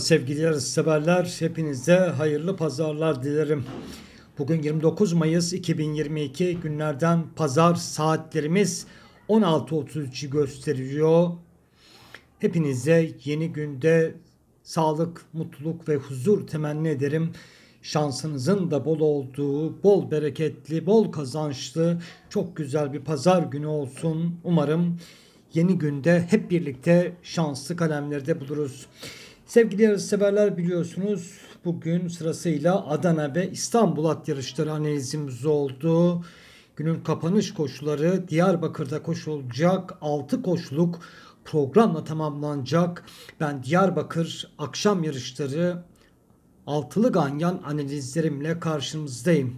Sevgili yarışseverler, hepinize hayırlı pazarlar dilerim. Bugün 29 Mayıs 2022 günlerden pazar saatlerimiz 16.33'ü gösteriyor. Hepinize yeni günde sağlık, mutluluk ve huzur temenni ederim. Şansınızın da bol olduğu, bol bereketli, bol kazançlı, çok güzel bir pazar günü olsun. Umarım yeni günde hep birlikte şanslı kalemlerde buluruz. Sevgili yarışseverler biliyorsunuz bugün sırasıyla Adana ve İstanbul at yarışları analizimiz oldu. Günün kapanış koşuları Diyarbakır'da koşulacak 6 koşuluk programla tamamlanacak. Ben Diyarbakır akşam yarışları altılı ganyan analizlerimle karşınızdayım.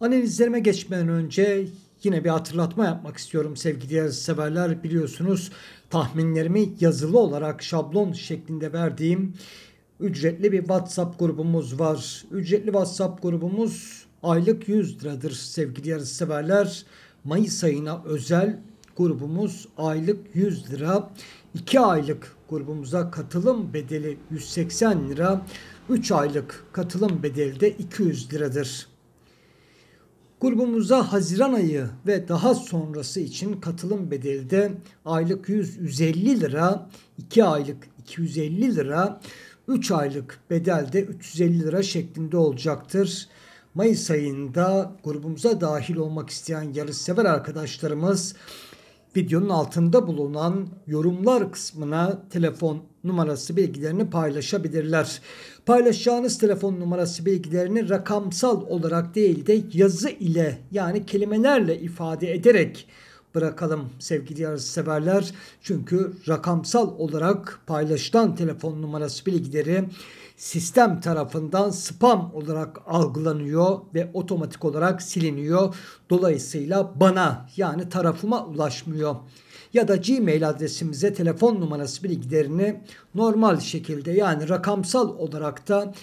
Analizlerime geçmeden önce yine bir hatırlatma yapmak istiyorum sevgili severler Biliyorsunuz tahminlerimi yazılı olarak şablon şeklinde verdiğim ücretli bir WhatsApp grubumuz var. Ücretli WhatsApp grubumuz aylık 100 liradır sevgili yarışseverler. Mayıs ayına özel grubumuz aylık 100 lira. 2 aylık grubumuza katılım bedeli 180 lira. 3 aylık katılım bedeli de 200 liradır. Grubumuza Haziran ayı ve daha sonrası için katılım bedeli de aylık 150 lira, 2 aylık 250 lira, 3 aylık bedel de 350 lira şeklinde olacaktır. Mayıs ayında grubumuza dahil olmak isteyen yarışsever arkadaşlarımız videonun altında bulunan yorumlar kısmına telefon numarası bilgilerini paylaşabilirler. Paylaşacağınız telefon numarası bilgilerini rakamsal olarak değil de yazı ile yani kelimelerle ifade ederek bırakalım sevgili yarısı Çünkü rakamsal olarak paylaşılan telefon numarası bilgileri sistem tarafından spam olarak algılanıyor ve otomatik olarak siliniyor. Dolayısıyla bana yani tarafıma ulaşmıyor. Ya da Gmail adresimize telefon numarası bilgilerini normal şekilde yani rakamsal olarak da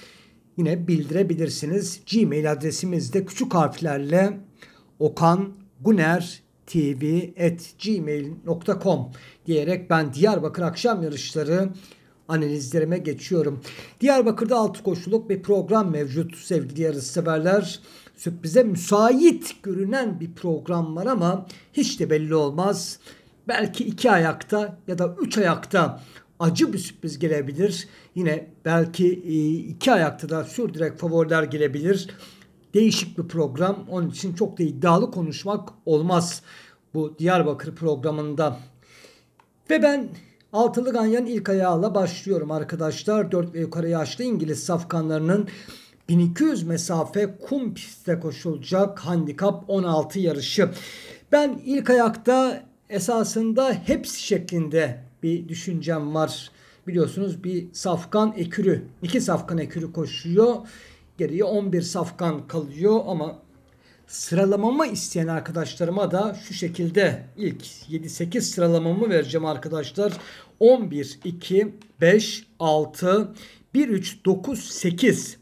yine bildirebilirsiniz. Gmail adresimizde küçük harflerle Okan Guner tv.gmail.com diyerek ben Diyarbakır Akşam Yarışları analizlerime geçiyorum. Diyarbakır'da altı koşuluk bir program mevcut sevgili yarışseverler. Sürprize müsait görünen bir program var ama hiç de belli olmaz. Belki iki ayakta ya da üç ayakta acı bir sürpriz gelebilir. Yine belki e, iki ayakta da sürdürek favoriler gelebilir. Değişik bir program. Onun için çok da iddialı konuşmak olmaz bu Diyarbakır programında. Ve ben Altılı ganyan ilk ayağıyla başlıyorum arkadaşlar. 4 ve yukarı yaşlı İngiliz safkanlarının 1200 mesafe kum pistte koşulacak handikap 16 yarışı. Ben ilk ayakta esasında hepsi şeklinde bir düşüncem var. Biliyorsunuz bir safkan ekürü, iki safkan ekürü koşuyor. Geriye 11 safkan kalıyor ama Sıralamamı isteyen arkadaşlarıma da şu şekilde ilk 7-8 sıralamamı vereceğim arkadaşlar. 11, 2, 5, 6, 1, 3, 9, 8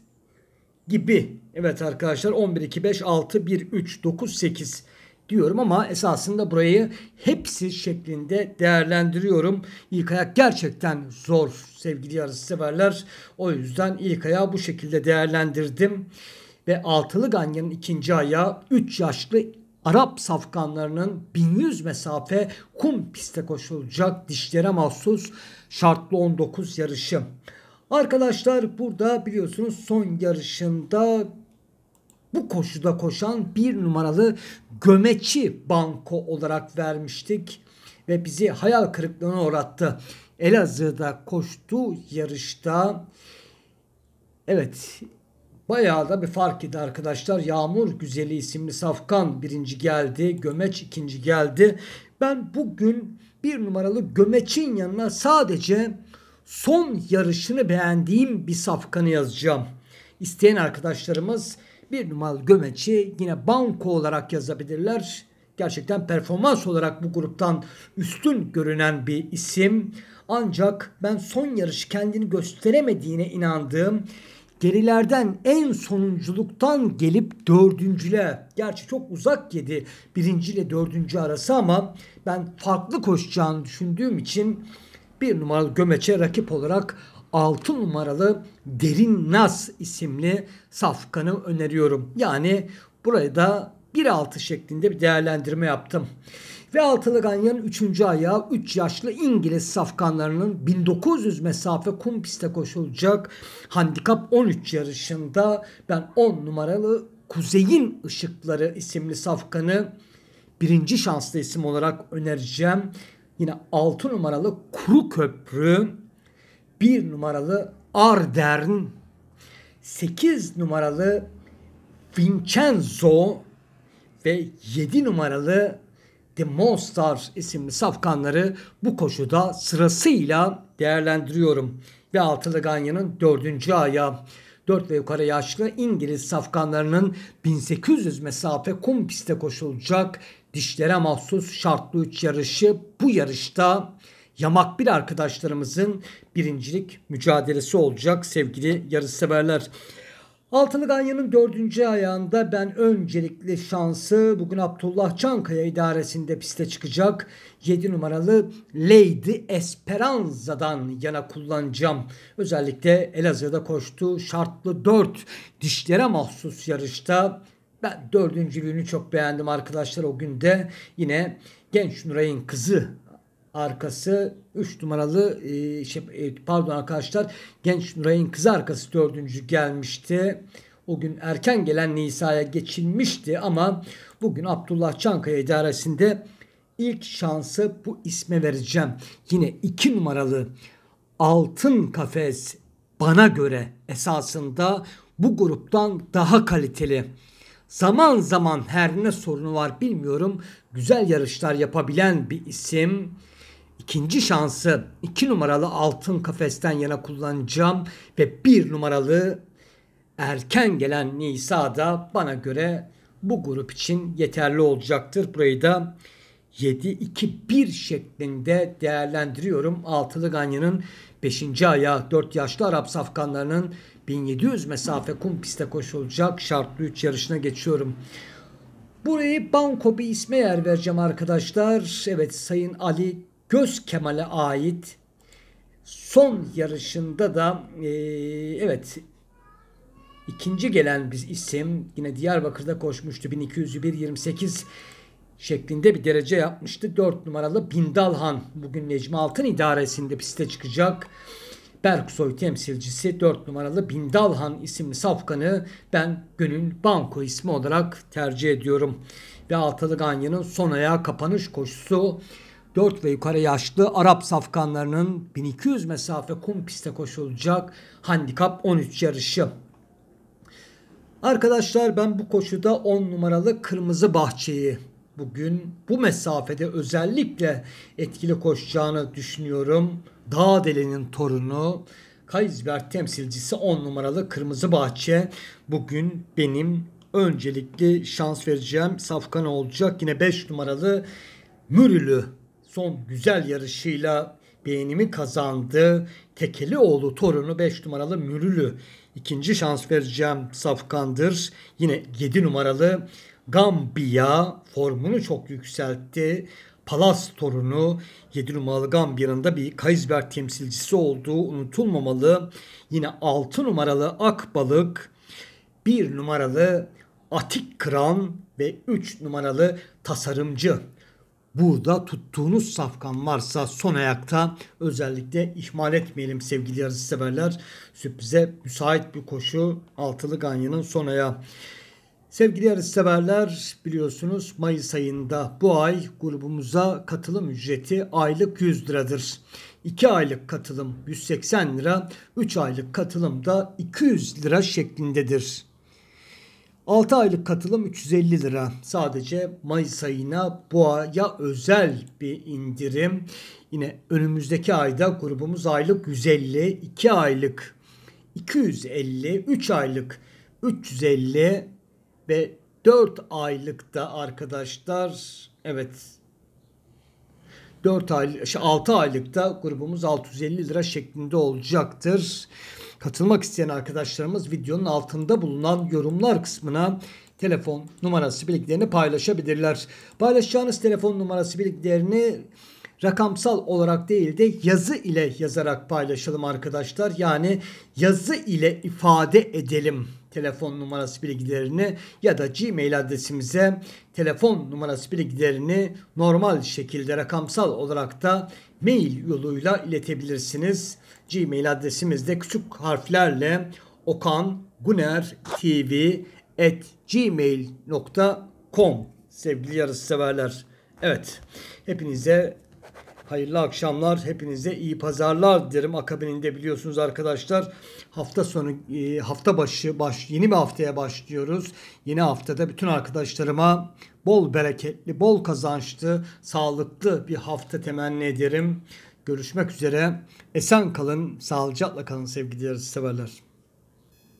gibi. Evet arkadaşlar 11, 2, 5, 6, 1, 3, 9, 8 diyorum ama esasında burayı hepsi şeklinde değerlendiriyorum. İlk ayak gerçekten zor sevgili yarısı severler. O yüzden ilk ayağı bu şekilde değerlendirdim ve altılı ganyanın ikinci ayağı 3 yaşlı Arap safkanlarının 1100 mesafe kum piste koşulacak dişlere mahsus şartlı 19 yarışı. Arkadaşlar burada biliyorsunuz son yarışında bu koşuda koşan bir numaralı gömeçi banko olarak vermiştik ve bizi hayal kırıklığına uğrattı. Elazığ'da koştuğu yarışta evet Bayağı da bir fark idi arkadaşlar. Yağmur Güzeli isimli safkan birinci geldi. Gömeç ikinci geldi. Ben bugün bir numaralı Gömeç'in yanına sadece son yarışını beğendiğim bir safkanı yazacağım. İsteyen arkadaşlarımız bir numaralı Gömeç'i yine banko olarak yazabilirler. Gerçekten performans olarak bu gruptan üstün görünen bir isim. Ancak ben son yarış kendini gösteremediğine inandığım Gerilerden en sonunculuktan gelip dördüncüle gerçi çok uzak yedi birinci ile dördüncü arası ama ben farklı koşacağını düşündüğüm için bir numaralı gömeçe rakip olarak 6 numaralı Derin Nas isimli safkanı öneriyorum. Yani burayı da 1-6 şeklinde bir değerlendirme yaptım. Ve altılı ganyanın 3. ayağı 3 yaşlı İngiliz safkanlarının 1900 mesafe kum piste koşulacak handikap 13 yarışında ben 10 numaralı Kuzeyin Işıkları isimli safkanı birinci şanslı isim olarak önereceğim. Yine 6 numaralı Kuru Köprü, 1 numaralı Ardern, 8 numaralı Vincenzo, ve 7 numaralı The Monsters isimli safkanları bu koşuda sırasıyla değerlendiriyorum. Ve altılı Ganya'nın dördüncü aya, 4 ve yukarı yaşlı İngiliz safkanlarının 1800 mesafe kum piste koşulacak dişlere mahsus şartlı 3 yarışı bu yarışta yamak bir arkadaşlarımızın birincilik mücadelesi olacak sevgili yarışseverler. Altılı Ganyan'ın dördüncü ayağında ben öncelikli şansı bugün Abdullah Çankaya idaresinde piste çıkacak 7 numaralı Lady Esperanza'dan yana kullanacağım. Özellikle Elazığ'da koştu şartlı 4 dişlere mahsus yarışta. Ben dördüncülüğünü çok beğendim arkadaşlar o gün de yine Genç Nuray'ın kızı arkası 3 numaralı e, şey, e, pardon arkadaşlar Genç Nuray'ın kızı arkası dördüncü gelmişti. O gün erken gelen Nisa'ya geçilmişti ama bugün Abdullah Çankaya idaresinde ilk şansı bu isme vereceğim. Yine 2 numaralı altın kafes bana göre esasında bu gruptan daha kaliteli. Zaman zaman her ne sorunu var bilmiyorum. Güzel yarışlar yapabilen bir isim ikinci şansı iki numaralı altın kafesten yana kullanacağım ve bir numaralı erken gelen Nisa da bana göre bu grup için yeterli olacaktır. Burayı da 7-2-1 şeklinde değerlendiriyorum. Altılı Ganya'nın 5. ayağı 4 yaşlı Arap safkanlarının 1700 mesafe kum piste koşulacak şartlı 3 yarışına geçiyorum. Burayı Banko bir isme yer vereceğim arkadaşlar. Evet Sayın Ali Göz Kemal'e ait son yarışında da e, evet ikinci gelen biz isim yine Diyarbakır'da koşmuştu 1201 28 şeklinde bir derece yapmıştı. 4 numaralı Bindalhan bugün Necmi Altın idaresinde piste çıkacak. Berksoy temsilcisi 4 numaralı Bindalhan isimli safkanı ben Gönül Banko ismi olarak tercih ediyorum. Ve Altılı Ganya'nın son ayağı kapanış koşusu 4 ve yukarı yaşlı Arap safkanlarının 1200 mesafe kum piste koşulacak handikap 13 yarışı. Arkadaşlar ben bu koşuda 10 numaralı Kırmızı Bahçe'yi bugün bu mesafede özellikle etkili koşacağını düşünüyorum. Dağ Deli'nin torunu Kaysberg temsilcisi 10 numaralı Kırmızı Bahçe bugün benim öncelikli şans vereceğim safkan olacak. Yine 5 numaralı Mürülü son güzel yarışıyla beğenimi kazandı. Tekelioğlu torunu 5 numaralı Mürülü. ikinci şans vereceğim Safkan'dır. Yine 7 numaralı Gambia formunu çok yükseltti. Palas torunu 7 numaralı Gambiya'nın da bir Kaysberg temsilcisi olduğu unutulmamalı. Yine 6 numaralı Akbalık, 1 numaralı Atik Kran ve 3 numaralı Tasarımcı. Burada tuttuğunuz safkan varsa son ayakta özellikle ihmal etmeyelim sevgili yarış severler. Sürprize müsait bir koşu altılı Ganya'nın son ayağı. Sevgili yarışseverler biliyorsunuz Mayıs ayında bu ay grubumuza katılım ücreti aylık 100 liradır. 2 aylık katılım 180 lira, 3 aylık katılım da 200 lira şeklindedir. 6 aylık katılım 350 lira. Sadece Mayıs ayına bu aya özel bir indirim. Yine önümüzdeki ayda grubumuz aylık 150, 2 aylık 250, 3 aylık 350 ve 4 aylıkta arkadaşlar evet 4 ay, 6 şey, aylıkta grubumuz 650 lira şeklinde olacaktır. Katılmak isteyen arkadaşlarımız videonun altında bulunan yorumlar kısmına telefon numarası bilgilerini paylaşabilirler. Paylaşacağınız telefon numarası bilgilerini rakamsal olarak değil de yazı ile yazarak paylaşalım arkadaşlar. Yani yazı ile ifade edelim telefon numarası bilgilerini ya da Gmail adresimize telefon numarası bilgilerini normal şekilde rakamsal olarak da mail yoluyla iletebilirsiniz. Gmail adresimizde küçük harflerle okan guner tv at gmail.com sevgili yarışseverler. Evet hepinize Hayırlı akşamlar. Hepinize iyi pazarlar dilerim. Akabininde biliyorsunuz arkadaşlar hafta sonu e, hafta başı baş yeni bir haftaya başlıyoruz. Yeni haftada bütün arkadaşlarıma bol bereketli, bol kazançlı, sağlıklı bir hafta temenni ederim. Görüşmek üzere. Esen kalın, sağlıcakla kalın sevgili yarışseverler.